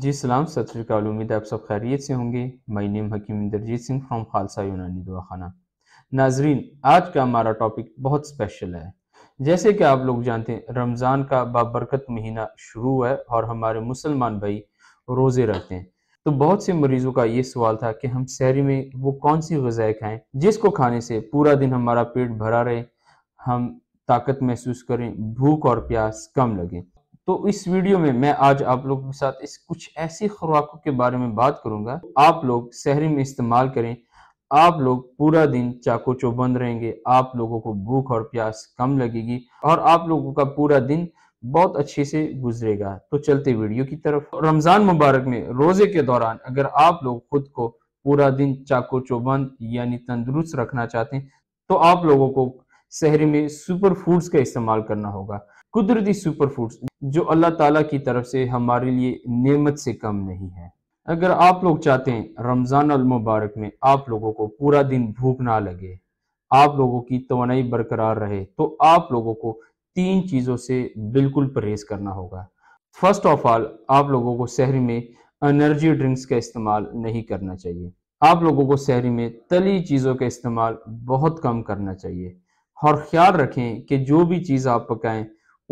जी सलाम सत श्रीकाल उम्मीद आप सब खैरियत से होंगे my name Hakim Inderjit Singh from Khalsa Unani Dawakhana नाजरीन आज का हमारा टॉपिक बहुत स्पेशल है जैसे कि आप लोग जानते हैं रमज़ान का बाबरकत महीना शुरू है और हमारे मुसलमान भाई रोज़े रखते हैं तो बहुत से मरीज़ों का ये सवाल था कि हम शहरी में वो कौन सी गज़ाएँ खाएँ जिसको खाने से पूरा दिन हमारा पेट भरा रहे हम ताकत महसूस करें भूख और प्यास कम लगें तो इस वीडियो में मैं आज आप लोगों के साथ इस कुछ ऐसी खुराकों के बारे में बात करूंगा आप लोग शहरी में इस्तेमाल करें आप लोग पूरा दिन चाको चौबंद रहेंगे आप लोगों को भूख और प्यास कम लगेगी और आप लोगों का पूरा दिन बहुत अच्छे से गुजरेगा तो चलते वीडियो की तरफ रमजान मुबारक में रोजे के दौरान अगर आप लोग खुद को पूरा दिन चाको चौबंद यानी तंदुरुस्त रखना चाहते हैं तो आप लोगों को शहरी में सुपर फूड्स का इस्तेमाल करना होगा कुदरती सुपर फूड्स जो अल्लाह ताला की तरफ से हमारे लिए नेमत से कम नहीं है अगर आप लोग चाहते हैं रमज़ान मुबारक में आप लोगों को पूरा दिन भूख ना लगे आप लोगों की तोनाई बरकरार रहे तो आप लोगों को तीन चीज़ों से बिल्कुल परहेज करना होगा फर्स्ट ऑफ ऑल आप लोगों को शहरी में एनर्जी ड्रिंक्स का इस्तेमाल नहीं करना चाहिए आप लोगों को शहरी में तली चीज़ों का इस्तेमाल बहुत कम करना चाहिए और ख्याल रखें कि जो भी चीज़ आप पकाएं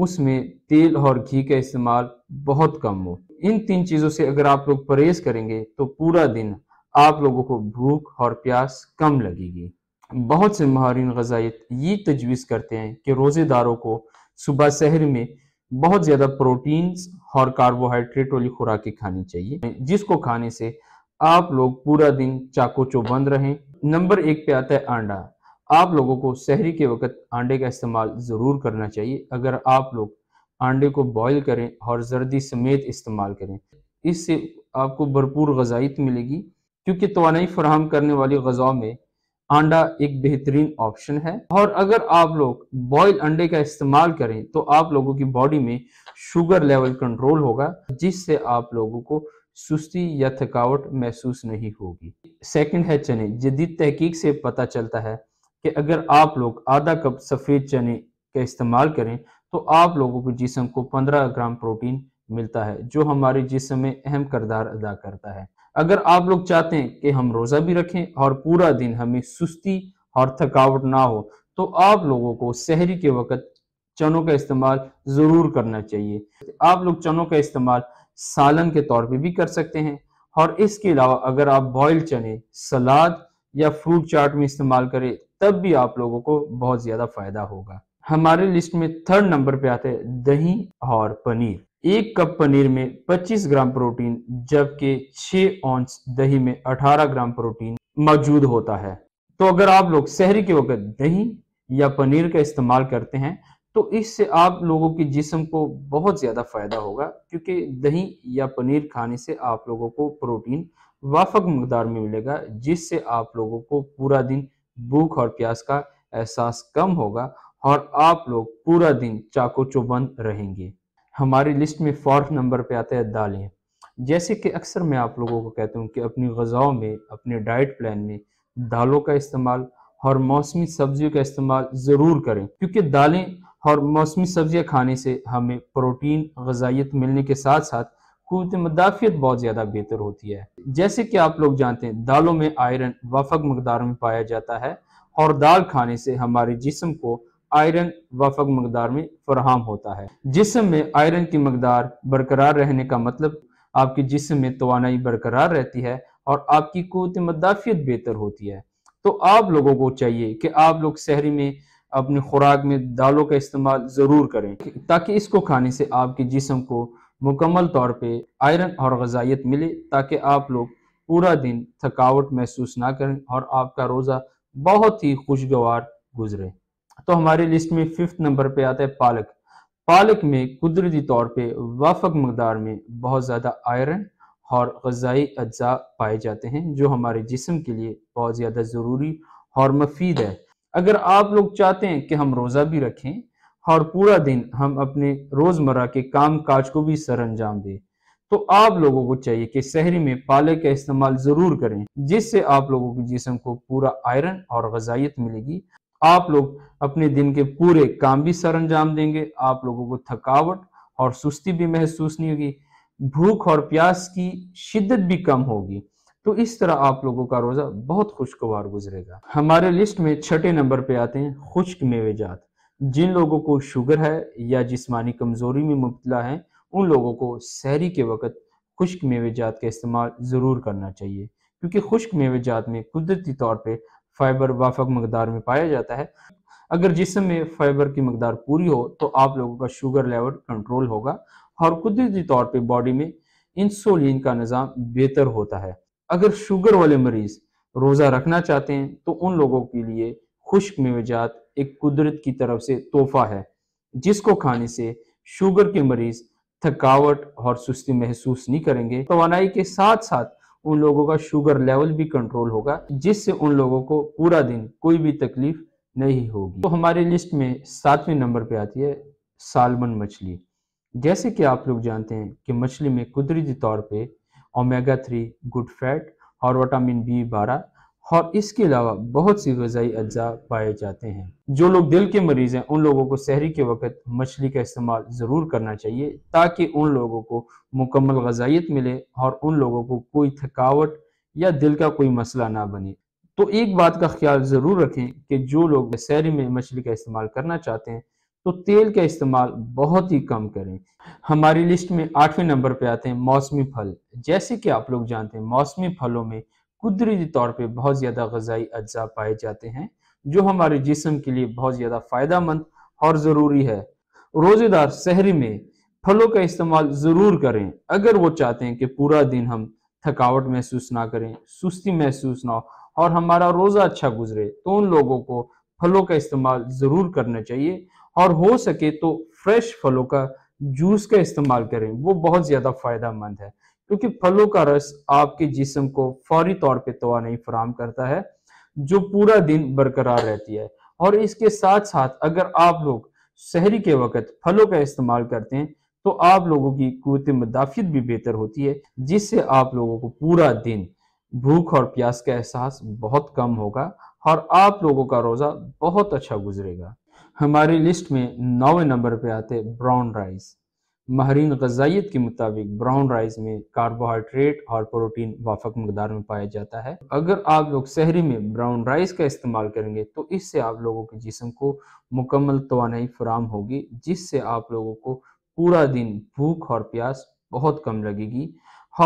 उसमें तेल और घी का इस्तेमाल बहुत कम हो इन तीन चीज़ों से अगर आप लोग परहेज करेंगे तो पूरा दिन आप लोगों को भूख और प्यास कम लगेगी बहुत से माहरीन गजाइत ये तजवीज़ करते हैं कि रोज़ेदारों को सुबह शहर में बहुत ज़्यादा प्रोटीन्स और कार्बोहाइड्रेट वाली खुराकें खानी चाहिए जिसको खाने से आप लोग पूरा दिन चाको चौबंद रहें नंबर एक पे आता है अंडा आप लोगों को शहरी के वक्त अंडे का इस्तेमाल ज़रूर करना चाहिए अगर आप लोग अंडे को बॉईल करें और जर्दी समेत इस्तेमाल करें इससे आपको भरपूर गजाइत मिलेगी क्योंकि तोानाई फराहम करने वाली गजाओं में अंडा एक बेहतरीन ऑप्शन है और अगर आप लोग बॉयल अंडे का इस्तेमाल करें तो आप लोगों की बॉडी में शुगर लेवल कंट्रोल होगा जिससे आप लोगों को सुस्ती या थकावट महसूस नहीं होगी सेकंड है चने जदीद तहकीक से पता चलता है कि अगर आप लोग आधा कप सफ़ेद चने का इस्तेमाल करें तो आप लोगों के जिसम को 15 ग्राम प्रोटीन मिलता है जो हमारे जिसम में अहम करदार अदा करता है अगर आप लोग चाहते हैं कि हम रोज़ा भी रखें और पूरा दिन हमें सुस्ती और थकावट ना हो तो आप लोगों को शहरी के वक्त चनों का इस्तेमाल ज़रूर करना चाहिए आप लोग चनों का इस्तेमाल सालन के तौर पे भी कर सकते हैं और इसके अलावा अगर आप बॉयल चने सलाद या फ्रूट चाट में इस्तेमाल करें तब भी आप लोगों को बहुत ज्यादा फायदा होगा हमारे लिस्ट में थर्ड नंबर पे आते हैं दही और पनीर एक कप पनीर में 25 ग्राम प्रोटीन जबकि 6 ऑंस दही में 18 ग्राम प्रोटीन मौजूद होता है तो अगर आप लोग शहरी के वक्त दही या पनीर का इस्तेमाल करते हैं तो इससे आप लोगों के जिसम को बहुत ज़्यादा फायदा होगा क्योंकि दही या पनीर खाने से आप लोगों को प्रोटीन वाफक मकदार में मिलेगा जिससे आप लोगों को पूरा दिन भूख और प्यास का एहसास कम होगा और आप लोग पूरा दिन चाको चौबंद रहेंगे हमारी लिस्ट में फोर्थ नंबर पे आता है दालें जैसे कि अक्सर मैं आप लोगों को कहता हूँ कि अपनी गज़ाओं में अपने डाइट प्लान में दालों का इस्तेमाल और मौसमी सब्जियों का इस्तेमाल ज़रूर करें क्योंकि दालें और मौसमी सब्जियां खाने से हमें प्रोटीन गजाइत मिलने के साथ साथ कुत मदाफियत बहुत ज़्यादा बेहतर होती है जैसे कि आप लोग जानते हैं दालों में आयरन वफक मकदार में पाया जाता है और दाल खाने से हमारे जिसम को आयरन वफक मकदार में फरहम होता है जिसम में आयरन की मकदार बरकरार रहने का मतलब आपके जिसम में तोानाई बरकरार रहती है और आपकी कुत मदाफियत बेहतर होती है तो आप लोगों को चाहिए कि आप लोग शहरी में अपनी खुराक में दालों का इस्तेमाल ज़रूर करें ताकि इसको खाने से आपके जिसम को मुकम्मल तौर पे आयरन और गजाइत मिले ताकि आप लोग पूरा दिन थकावट महसूस ना करें और आपका रोज़ा बहुत ही खुशगवार गुजरे तो हमारी लिस्ट में फिफ्थ नंबर पे आता है पालक पालक में कुदरती तौर पे वफक मकदार में बहुत ज़्यादा आयरन और गजाई अज्जा पाए जाते हैं जो हमारे जिसम के लिए बहुत ज़्यादा ज़रूरी और मफीद है अगर आप लोग चाहते हैं कि हम रोज़ा भी रखें और पूरा दिन हम अपने रोजमर्रा के काम काज को भी सर अंजाम दें तो आप लोगों को चाहिए कि शहरी में पाले का इस्तेमाल जरूर करें जिससे आप लोगों के जिसम को पूरा आयरन और गजाइत मिलेगी आप लोग अपने दिन के पूरे काम भी सर अंजाम देंगे आप लोगों को थकावट और सुस्ती भी महसूस नहीं होगी भूख और प्यास की शिद्दत भी कम होगी तो इस तरह आप लोगों का रोजा बहुत खुशगवार गुजरेगा हमारे लिस्ट में छठे नंबर पे आते हैं खुश्क मेवेजात जिन लोगों को शुगर है या जिस्मानी कमज़ोरी में मुबतला है उन लोगों को सहरी के वक्त खुश्क मेवेजात का इस्तेमाल ज़रूर करना चाहिए क्योंकि खुश्क मेवेजात में कुदरती तौर पर फाइबर वाफक मकदार में पाया जाता है अगर जिसम में फाइबर की मकदार पूरी हो तो आप लोगों का शुगर लेवल कंट्रोल होगा और कुदरती तौर पर बॉडी में इंसुलिन का निज़ाम बेहतर होता है अगर शुगर वाले मरीज़ रोज़ा रखना चाहते हैं तो उन लोगों के लिए खुश्क मेवेजात एक कुदरत की तरफ से तोहफा है जिसको खाने से शुगर के मरीज थकावट और सुस्ती महसूस नहीं करेंगे तो के साथ साथ उन लोगों का शुगर लेवल भी कंट्रोल होगा जिससे उन लोगों को पूरा दिन कोई भी तकलीफ नहीं होगी तो हमारे लिस्ट में सातवें नंबर पे आती है सालमन मछली जैसे कि आप लोग जानते हैं कि मछली में कुदरती तौर पे ओमेगा थ्री गुड फैट और वटामिन बी बारह और इसके अलावा बहुत सी गजाई अज्जा पाए जाते हैं जो लोग दिल के मरीज हैं उन लोगों को शहरी के वक्त मछली का इस्तेमाल ज़रूर करना चाहिए ताकि उन लोगों को मुकम्मल गजाइत मिले और उन लोगों को कोई थकावट या दिल का कोई मसला ना बने तो एक बात का ख्याल ज़रूर रखें कि जो लोग शहरी में मछली का इस्तेमाल करना चाहते हैं तो तेल का इस्तेमाल बहुत ही कम करें हमारी लिस्ट में आठवें नंबर पे आते हैं मौसमी फल जैसे कि आप लोग जानते हैं मौसमी फलों में कुदरती तौर पे बहुत ज़्यादा गजाई अज्जा पाए जाते हैं जो हमारे जिसम के लिए बहुत ज़्यादा फ़ायदा मंद और ज़रूरी है रोज़ेदार शहरी में फलों का इस्तेमाल ज़रूर करें अगर वो चाहते हैं कि पूरा दिन हम थकावट महसूस ना करें सुस्ती महसूस ना हो और हमारा रोज़ा अच्छा गुजरे तो उन लोगों को फलों का इस्तेमाल ज़रूर करना चाहिए और हो सके तो फ्रेश फलों का जूस का इस्तेमाल करें वो बहुत ज़्यादा फ़ायदा मंद है क्योंकि फलों का रस आपके जिस्म को फौरी तौर पे नहीं फराम करता है जो पूरा दिन बरकरार रहती है और इसके साथ साथ अगर आप लोग शहरी के वक्त फलों का इस्तेमाल करते हैं तो आप लोगों की कुत मदाफियत भी बेहतर होती है जिससे आप लोगों को पूरा दिन भूख और प्यास का एहसास बहुत कम होगा और आप लोगों का रोज़ा बहुत अच्छा गुजरेगा हमारी लिस्ट में नौवे नंबर पे आते ब्राउन राइस माहरीन गजाइत के मुताबिक ब्राउन राइस में कार्बोहाइड्रेट और प्रोटीन वाफक मकदार में पाया जाता है अगर आप लोग शहरी में ब्राउन राइस का इस्तेमाल करेंगे तो इससे आप लोगों के जिसम को मुकम्मल तो फराम होगी जिससे आप लोगों को पूरा दिन भूख और प्यास बहुत कम लगेगी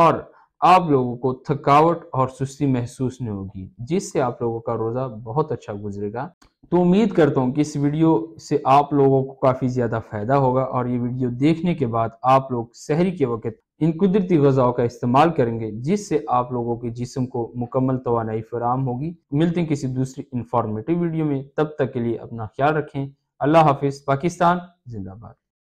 और आप लोगों को थकावट और सुस्ती महसूस नहीं होगी जिससे आप लोगों का रोज़ा बहुत अच्छा गुजरेगा तो उम्मीद करता हूँ कि इस वीडियो से आप लोगों को काफ़ी ज़्यादा फ़ायदा होगा और ये वीडियो देखने के बाद आप लोग शहरी के वक्त इन कुदरती गज़ाओं का इस्तेमाल करेंगे जिससे आप लोगों के जिसम को मुकम्मल तोानाई फराम होगी मिलते हैं किसी दूसरी इन्फॉर्मेटिव वीडियो में तब तक के लिए अपना ख्याल रखें अल्लाह हाफिज़ पाकिस्तान जिंदाबाद